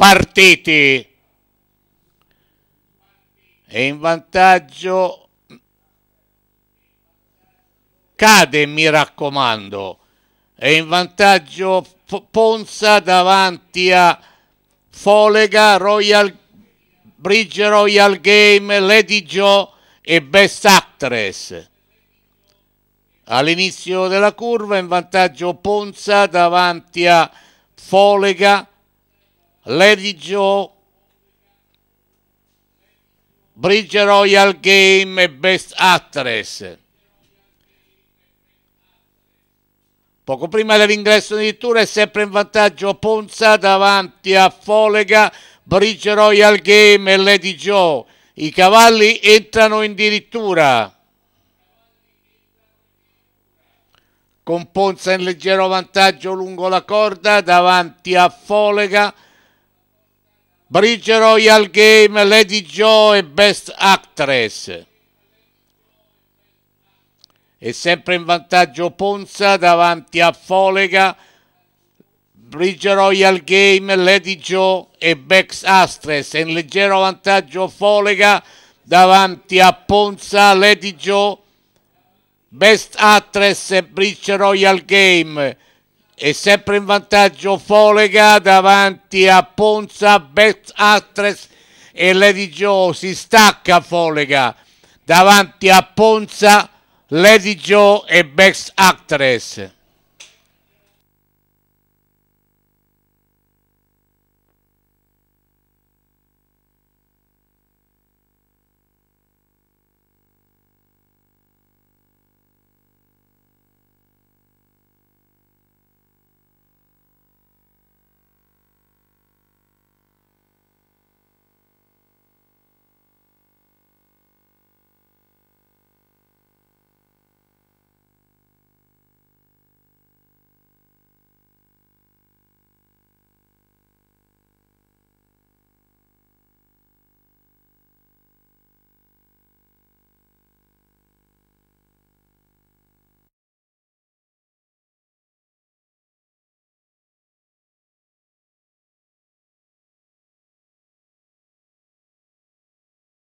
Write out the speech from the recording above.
partiti. E in vantaggio cade, mi raccomando, e in vantaggio Ponza davanti a Folega, Royal, Bridge Royal Game, Lady Joe e Best Actress. All'inizio della curva in vantaggio Ponza davanti a Folega, Lady Joe, Bridge Royal Game e Best Actress. Poco prima dell'ingresso di tour è sempre in vantaggio Ponza davanti a Folega, Bridge Royal Game e Lady Joe. I cavalli entrano addirittura con Ponza in leggero vantaggio lungo la corda davanti a Folega. Bridge Royal Game, Lady Joe e Best Actress. E sempre in vantaggio Ponza davanti a Folega, Bridge Royal Game, Lady Joe e Bex Astres. In leggero vantaggio Folega davanti a Ponza, Lady Joe, Best Actress e Bridge Royal Game e sempre in vantaggio Folega davanti a Ponza, Best Astres e Lady Joe, si stacca Folega davanti a Ponza, Lady Joe e Best Actress.